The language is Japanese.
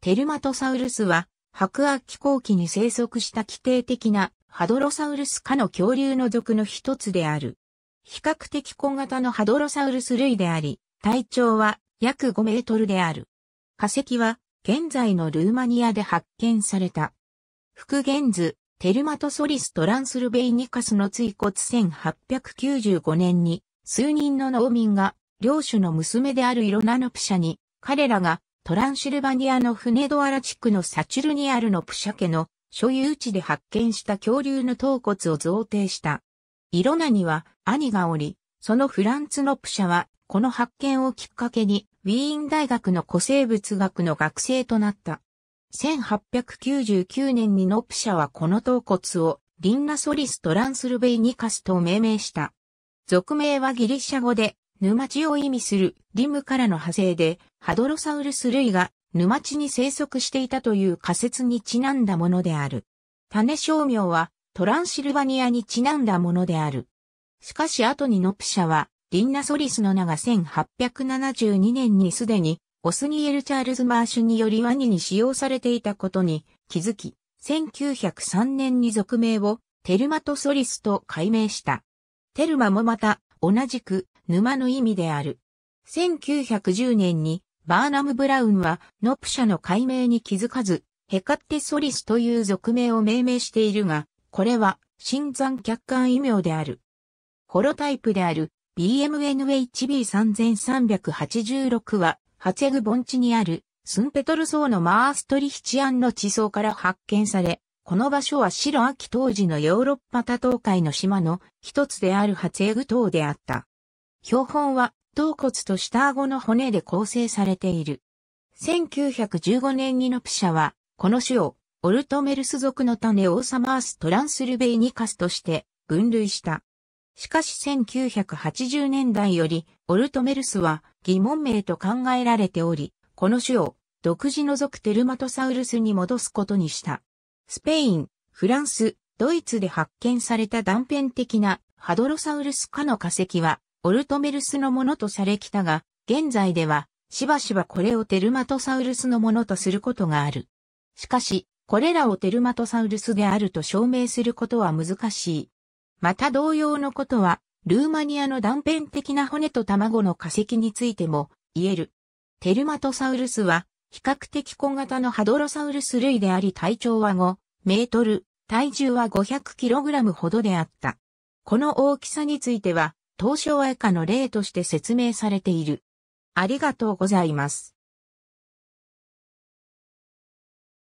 テルマトサウルスは、白亜紀後期に生息した規定的なハドロサウルス科の恐竜の属の一つである。比較的小型のハドロサウルス類であり、体長は約5メートルである。化石は現在のルーマニアで発見された。復元図、テルマトソリス・トランスルベイニカスの椎骨1895年に数人の農民が領主の娘であるイロナノプシャに彼らがトランシルバニアのフネドアラ地区のサチュルニアルのプシャ家の所有地で発見した恐竜の頭骨を贈呈した。イロナには兄がおり、そのフランツのプシャはこの発見をきっかけにウィーン大学の古生物学の学生となった。1899年にノプシャはこの頭骨をリンナソリス・トランスルベイニカスと命名した。俗名はギリシャ語で沼地を意味するリムからの派生で、ハドロサウルス類が沼地に生息していたという仮説にちなんだものである。種商名はトランシルバニアにちなんだものである。しかし後にノプシャは、リンナソリスの名が1872年にすでに、オスニエル・チャールズ・マーシュによりワニに使用されていたことに気づき、1903年に俗名をテルマトソリスと改名した。テルマもまた、同じく沼の意味である。1910年にバーナム・ブラウンはノプ社の解明に気づかず、ヘカッテソリスという俗名を命名しているが、これは新山客観異名である。ホロタイプである BMNH B3386 はハツェグ盆地にあるスンペトル層のマーストリヒチアンの地層から発見され、この場所は白秋当時のヨーロッパ多島海の島の一つであるハツェグ島であった。標本は頭骨と下顎の骨で構成されている。1915年にノプシャは、この種を、オルトメルス属の種オーサマーストランスルベイニカスとして分類した。しかし1980年代より、オルトメルスは疑問名と考えられており、この種を独自除くテルマトサウルスに戻すことにした。スペイン、フランス、ドイツで発見された断片的なハドロサウルス科の化石は、オルトメルスのものとされきたが、現在では、しばしばこれをテルマトサウルスのものとすることがある。しかし、これらをテルマトサウルスであると証明することは難しい。また同様のことは、ルーマニアの断片的な骨と卵の化石についても言える。テルマトサウルスは、比較的小型のハドロサウルス類であり体長は5メートル、体重は5 0 0ラムほどであった。この大きさについては、当初は以下の例として説明されている。ありがとうございます。